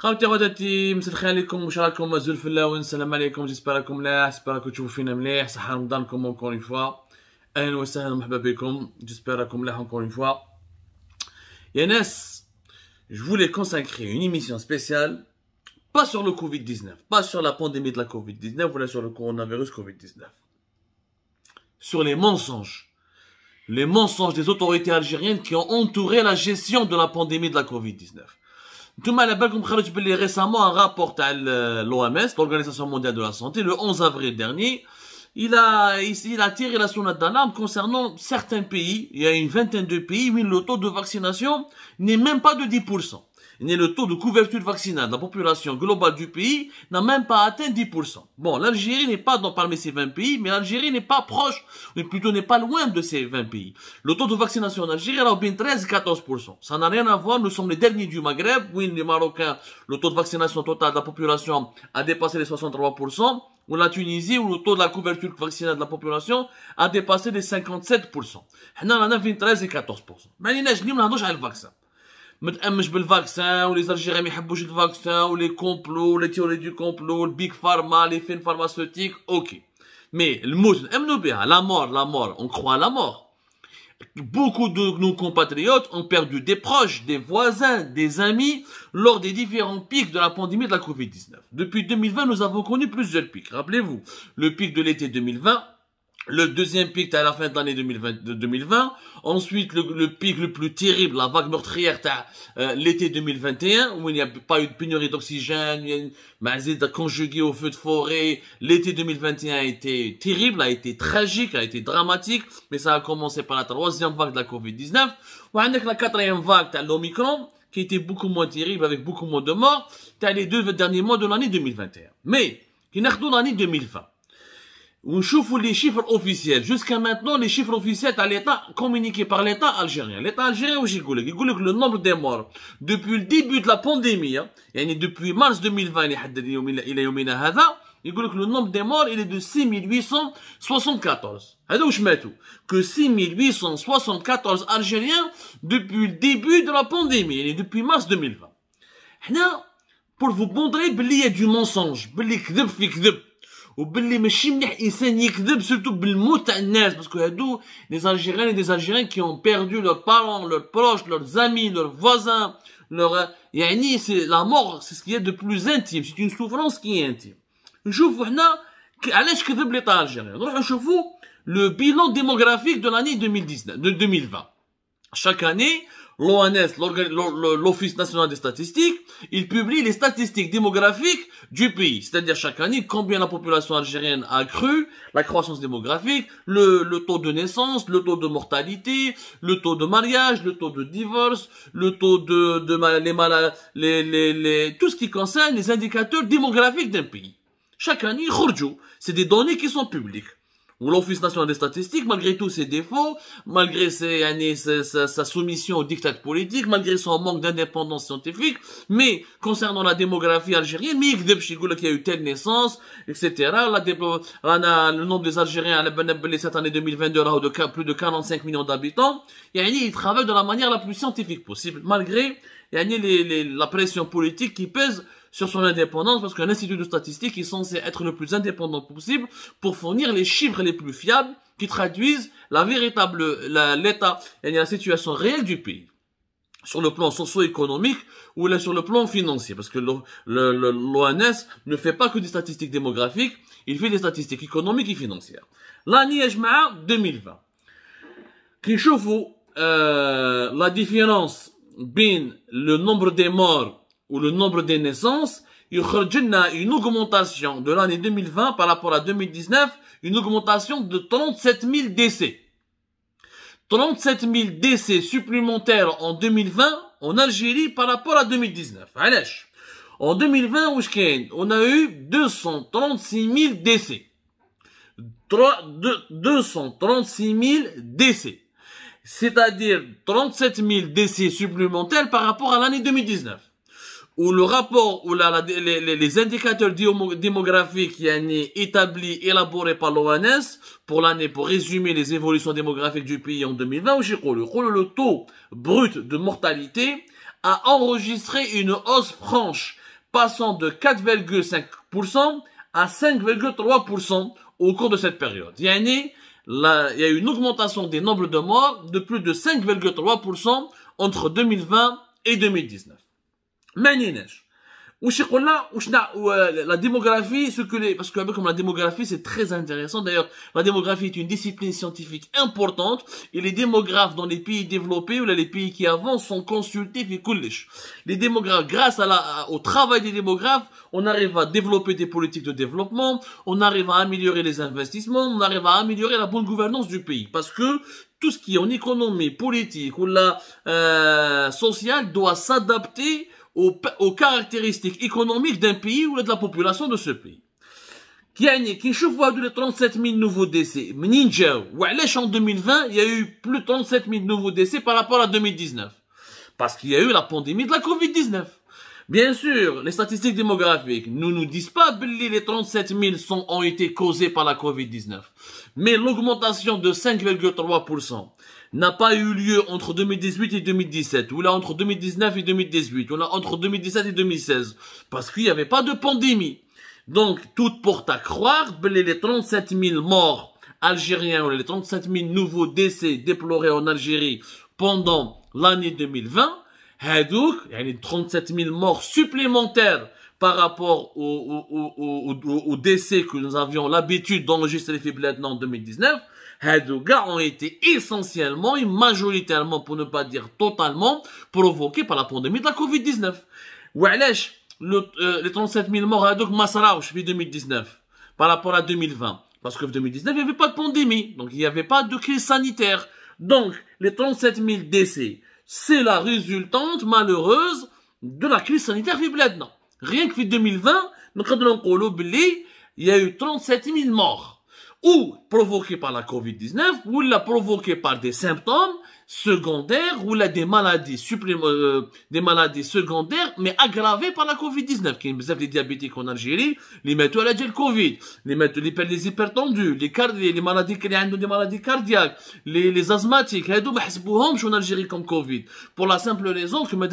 خاوتي غداتي مسرخي عليكم وش راكم مازول في اللاون السلام عليكم جيسبر راكم ملاح جيسبر راكم تشوفوا فينا مليح صحه رمضانكم اونكور اون فوا اهلا وسهلا مرحبا بكم جيسبر راكم ملاح اونكور اون فوا يا ناس je voulais consacrer une émission spéciale pas sur le Covid-19, pas sur la pandémie de la Covid-19, voilà sur le coronavirus Covid-19. Sur les mensonges. Les mensonges des autorités algériennes qui ont entouré la gestion de la pandémie de la Covid-19. Tout mal à récemment un rapport à euh, l'OMS, l'Organisation Mondiale de la Santé, le 11 avril dernier, il a, il a tiré la sonnette d'alarme concernant certains pays, il y a une vingtaine de pays, où le taux de vaccination n'est même pas de 10% le taux de couverture vaccinale de la population globale du pays n'a même pas atteint 10%. Bon, l'Algérie n'est pas dans, parmi ces 20 pays, mais l'Algérie n'est pas proche, mais plutôt n'est pas loin de ces 20 pays. Le taux de vaccination en Algérie est bien 13-14%. Ça n'a rien à voir, nous sommes les derniers du Maghreb. où les Marocains, le taux de vaccination total de la population a dépassé les 63%. Ou la Tunisie, où le taux de la couverture vaccinale de la population a dépassé les 57%. Nous, on a 13 14%. Mais on a le vaccin. متامنش بالفاكسان ولي زالجيريان ما يحبوش les ولي كومبلو complot تيوري دو كومبلو البيك فارما لي فين فارماسيوتيك اوكي مي الموت نامنوا بها لا مور لا مور اون كخوا la mort Beaucoup de nos compatriotes ont perdu des proches, des voisins, des amis lors des différents pics de la pandémie de la Covid-19. Depuis 2020, nous avons connu plusieurs pics. Rappelez-vous, le pic de l'été 2020, le deuxième pic, t'as à la fin de l'année 2020. Ensuite, le, pic le plus terrible, la vague meurtrière, t'as euh, l'été 2021, où il n'y a pas eu de pénurie d'oxygène, il y a conjugué au feu de forêt. L'été 2021 a été terrible, a été tragique, a été dramatique, mais ça a commencé par la troisième vague de la Covid-19. Ou avec la quatrième vague, t'as l'Omicron, qui était beaucoup moins terrible, avec beaucoup moins de morts. T'as les deux derniers mois de l'année 2021. Mais, qui n'a l'année 2020. Chouffou les chiffres officiels. Jusqu'à maintenant, les chiffres officiels à l'État communiqués par l'État algérien. L'État algérien, que le nombre des morts depuis le début de la pandémie, hein, et depuis mars 2020, il est le nombre des morts est de 6874. Que 6874 Algériens depuis le début de la pandémie, et depuis mars 2020. Pour vous montrer, il y a du mensonge. Il y a du mensonge au bilan chimique ils se niquent d'ab surtout au bilan mutanès parce que là les Algériens et les Algériens qui ont perdu leurs parents leurs proches leurs amis leurs voisins leur et bien c'est la mort c'est ce qui est de plus intime c'est une souffrance qui est intime je vous en a quel est ce que vous plaît d'Algérie regardez le bilan démographique de l'année 2019 de 2020 chaque année l'ONS, l'Office national des statistiques, il publie les statistiques démographiques du pays. C'est-à-dire chaque année, combien la population algérienne a cru, la croissance démographique, le, taux de naissance, le taux de mortalité, le taux de mariage, le taux de divorce, le taux de, les, malades, les, les, les, tout ce qui concerne les indicateurs démographiques d'un pays. Chaque année, c'est des données qui sont publiques ou l'Office national des statistiques, malgré tous ses défauts, malgré années, sa, soumission au diktat politique, malgré son manque d'indépendance scientifique, mais concernant la démographie algérienne, mais il y a eu telle naissance, etc. La le nombre des Algériens à cette année 2022 là, de plus de 45 millions d'habitants, il travaille de la manière la plus scientifique possible, malgré les, la pression politique qui pèse sur son indépendance parce qu'un institut de statistique est censé être le plus indépendant possible pour fournir les chiffres les plus fiables qui traduisent la véritable, l'état et la situation réelle du pays sur le plan socio-économique ou là sur le plan financier, parce que l'ONS ne fait pas que des statistiques démographiques, il fait des statistiques économiques et financières. L'année 2020, qui chauffe la différence entre le nombre des morts ou le nombre des naissances, il a une augmentation de l'année 2020 par rapport à 2019, une augmentation de 37 000 décès. 37 000 décès supplémentaires en 2020 en Algérie par rapport à 2019. En 2020, on a eu 236 000 décès. 236 000 décès. C'est-à-dire 37 000 décès supplémentaires par rapport à l'année 2019 où le rapport, où la, les, les, indicateurs démographiques établis, élaborés par l'ONS pour l'année, pour résumer les évolutions démographiques du pays en 2020, le taux brut de mortalité a enregistré une hausse franche passant de 4,5% à 5,3% au cours de cette période. Il y a eu une augmentation des nombres de morts de plus de 5,3% entre 2020 et 2019 démographie parce que comme la démographie c'est très intéressant d'ailleurs la démographie est une discipline scientifique importante et les démographes dans les pays développés ou les pays qui avancent sont consultés et. les démographes grâce au travail des démographes on arrive à développer des politiques de développement on arrive à améliorer les investissements on arrive à améliorer la bonne gouvernance du pays parce que tout ce qui est en économie politique ou la euh, sociale doit s'adapter aux, caractéristiques économiques d'un pays ou de la population de ce pays. يعني كي نشوفوا هادو لي 37000 نوفو ديسي منين جاو وعلاش en 2020 Il y a eu de 37 000 nouveaux décès par rapport à 2019 parce qu'il y a eu la pandémie de la covid 19 Bien sûr, les statistiques démographiques ne nous disent pas que les 37 000 ont été causés par la COVID-19, mais l'augmentation de 5,3% n'a pas eu lieu entre 2018 et 2017, ou là entre 2019 et 2018, ou là entre 2017 et 2016, parce qu'il n'y avait pas de pandémie. Donc, tout porte à croire ben, les 37 000 morts algériens, ou les 37 000 nouveaux décès déplorés en Algérie pendant l'année 2020, donc, il y a 37 000 morts supplémentaires par rapport aux au, au, au, décès que nous avions l'habitude d'enregistrer les en 2019, Hadou ont été essentiellement et majoritairement, pour ne pas dire totalement, provoqués par la pandémie de la Covid-19. Ou le, euh, les 37 000 morts Massara, je depuis 2019, par rapport à 2020. Parce que 2019, il n'y avait pas de pandémie, donc il n'y avait pas de crise sanitaire. Donc, les 37 000 décès, c'est la résultante malheureuse de la crise sanitaire Rien que 2020, nous il y a eu 37 000 morts ou provoquée par la COVID-19 ou la provoquée par des symptômes secondaires ou là des maladies euh, des maladies secondaires mais aggravées par la Covid-19 qui est les diabétiques en Algérie les mettent à la Covid les mettent les, les hypertendus les les maladies qui ont des maladies cardiaques les, les asthmatiques les ما en Algérie comme Covid pour la simple raison que ما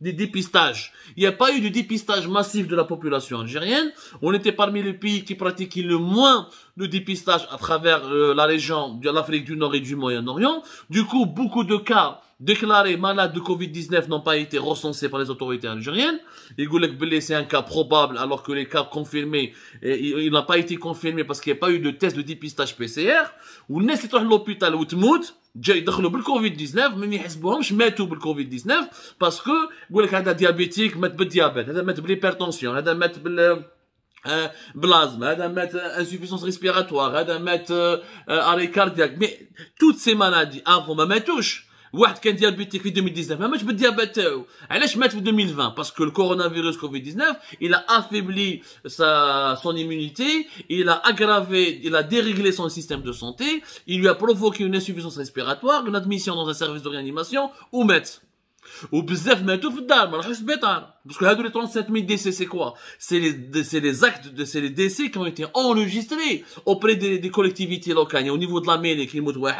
des dépistages. Il n'y a pas eu de dépistage massif de la population algérienne. On était parmi les pays qui pratiquaient le moins de dépistage à travers euh, la région de l'Afrique du Nord et du Moyen-Orient. Du coup, beaucoup de cas déclarés malades de Covid-19 n'ont pas été recensés par les autorités algériennes. Igoulek Belé, c'est un cas probable, alors que les cas confirmés, il n'a pas été confirmé parce qu'il n'y a pas eu de test de dépistage PCR. Ou Nestor ce l'hôpital Outmout, جاي le covid 19 mais ما يحسبوهمش le covid 19 parce que باسكو يقول parce هذا diabétique, مات بالديابيت هذا مات بالهيبرتونسيون هذا مات بال euh, blasme, hein, euh, insuffisance respiratoire, hein, euh, arrêt cardiaque, mais toutes ces maladies avant touche ماتوش واحد كان diabétique في 2019 ما ماتش diabète, تاعو علاش مات في 2020 Parce que le coronavirus covid 19 il a affaibli sa son immunité il a aggravé il a déréglé son système de santé il lui a provoqué une insuffisance respiratoire une admission dans un service de réanimation ou mettre ou, bzèf, tout d'arme, l'hôpital. Parce que, hé, d'où les 37 000 décès, c'est quoi? C'est les, c'est les actes, de, c'est les décès qui ont été enregistrés auprès des, collectivités locales. au niveau de la mairie qui est une autre ben,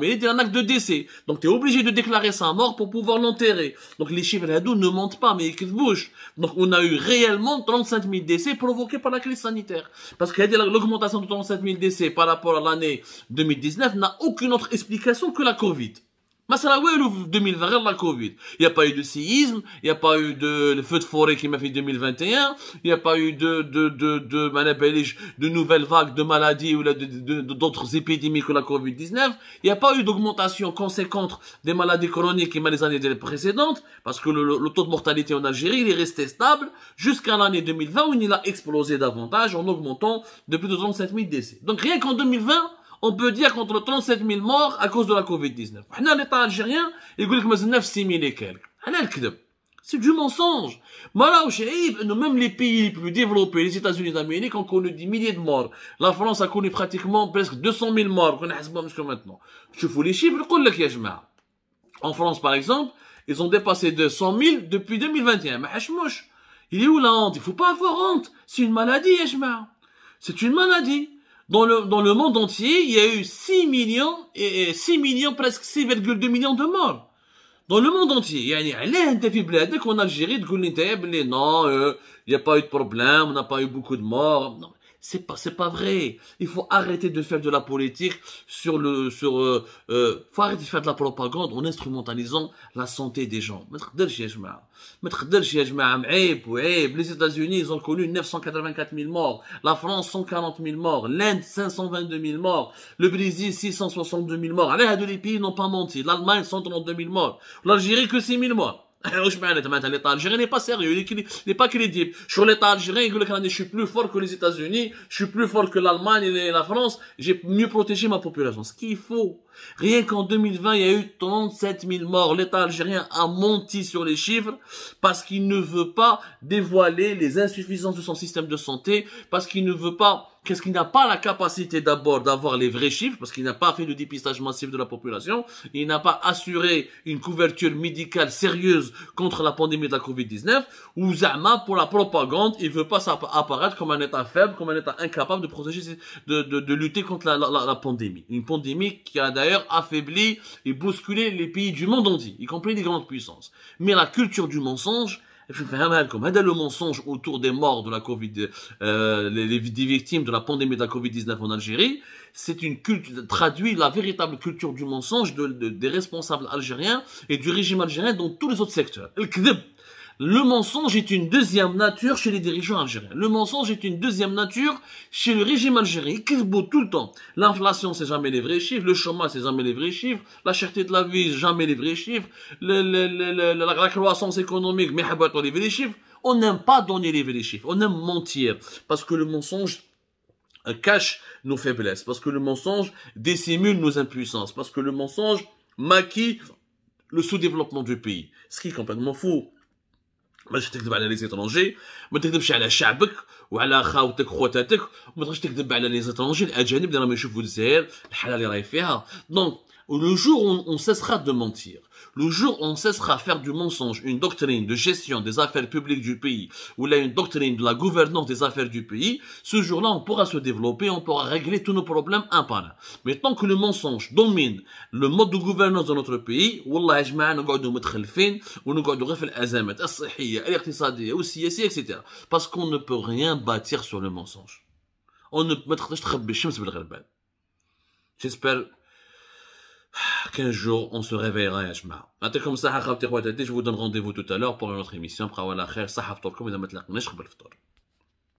mairie, un acte de décès. Donc, t'es obligé de déclarer sa mort pour pouvoir l'enterrer. Donc, les chiffres, hé, ne montent pas, mais ils bougent Donc, on a eu réellement 35 000 décès provoqués par la crise sanitaire. Parce que, l'augmentation de 35 000 décès par rapport à l'année 2019 n'a aucune autre explication que la Covid ouais, le 2020, la Covid. Il n'y a pas eu de séisme, il n'y a pas eu de feux feu de forêt qui m'a fait 2021, il n'y a pas eu de, de, de, de, de nouvelles vagues de maladies ou d'autres épidémies que la Covid-19. Il n'y a pas eu d'augmentation conséquente des maladies chroniques qui m'a les années précédentes, parce que le, taux de mortalité en Algérie, il est resté stable jusqu'à l'année 2020 où il a explosé davantage en augmentant de plus de 37 000 décès. Donc rien qu'en 2020, on peut dire contre 37 000 morts à cause de la Covid-19. L'État algérien, il dit que 9 6 000 et quelques. Ah, C'est du mensonge. Même les pays les plus développés, les États-Unis d'Amérique, ont connu des milliers de morts. La France a connu pratiquement presque 200 000 morts qu'on a jusqu'à maintenant. Je vous les chiffres, En France, par exemple, ils ont dépassé de 100 000 depuis 2021. Mais il est où la honte Il faut pas avoir honte. C'est une maladie, C'est une maladie. Dans le, dans le monde entier, il y a eu 6 millions, et 6 millions, presque 6,2 millions de morts. Dans le monde entier. il y a qu'en Algérie, de non, euh, il n'y a pas eu de problème, on n'a pas eu beaucoup de morts. C'est pas, c'est pas vrai. Il faut arrêter de faire de la politique sur le, sur, euh, euh, faut arrêter de faire de la propagande en instrumentalisant la santé des gens. Les États-Unis, ils ont connu 984 000 morts. La France, 140 000 morts. L'Inde, 522 000 morts. Le Brésil, 662 000 morts. Allez, les pays n'ont pas menti. L'Allemagne, 132 000 morts. L'Algérie, que 6 000 morts algérien n'est pas sérieux, n'est pas crédible. Sur l'État algérien, je suis plus fort que les États-Unis, je suis plus fort que l'Allemagne et la France, j'ai mieux protégé ma population. Ce qu'il faut. Rien qu'en 2020, il y a eu 37 000 morts. L'État algérien a menti sur les chiffres parce qu'il ne veut pas dévoiler les insuffisances de son système de santé, parce qu'il ne veut pas qu'est-ce qu'il n'a pas la capacité d'abord d'avoir les vrais chiffres, parce qu'il n'a pas fait le dépistage massif de la population, il n'a pas assuré une couverture médicale sérieuse contre la pandémie de la Covid-19, ou Zama, pour la propagande, il veut pas apparaître comme un État faible, comme un État incapable de protéger, de, de, lutter contre la, la, la, pandémie. Une pandémie qui a d'ailleurs affaibli et bousculé les pays du monde entier, y compris les grandes puissances. Mais la culture du mensonge, le mensonge autour des morts de la Covid, euh, les, des victimes de la pandémie de la Covid-19 en Algérie, c'est une culture, traduit la véritable culture du mensonge des responsables algériens et du régime algérien dans tous les autres secteurs. Le mensonge est une deuxième nature chez les dirigeants algériens. Le mensonge est une deuxième nature chez le régime algérien. qui beau tout le temps. L'inflation, c'est jamais les vrais chiffres. Le chômage, c'est jamais les vrais chiffres. La cherté de la vie, jamais les vrais chiffres. la, croissance économique, mais on les chiffres. On n'aime pas donner les vrais chiffres. On aime mentir. Parce que le mensonge euh, cache nos faiblesses. Parce que le mensonge dissimule nos impuissances. Parce que le mensonge maquille le sous-développement du pays. Ce qui est complètement faux. ما تقدرش تكذب على لي زيترونجي ما تكذبش على شعبك وعلى خاوتك خواتاتك وما تقدرش تكذب على لي زيترونجي الاجانب اللي راهم يشوفوا الجزائر الحاله اللي راهي فيها دونك le jour où on cessera de mentir, le jour où on cessera de faire du mensonge une doctrine de gestion des affaires publiques du pays, ou là une doctrine de la gouvernance des affaires du pays, ce jour-là on pourra se développer, on pourra régler tous nos problèmes un par un. Mais tant que le mensonge domine le mode de gouvernance de notre pays, nous etc. Parce qu'on ne peut rien bâtir sur le mensonge. On ne peut pas le J'espère ah, Qu'un jour on se réveillera, Je vous donne rendez-vous tout à l'heure pour une autre émission.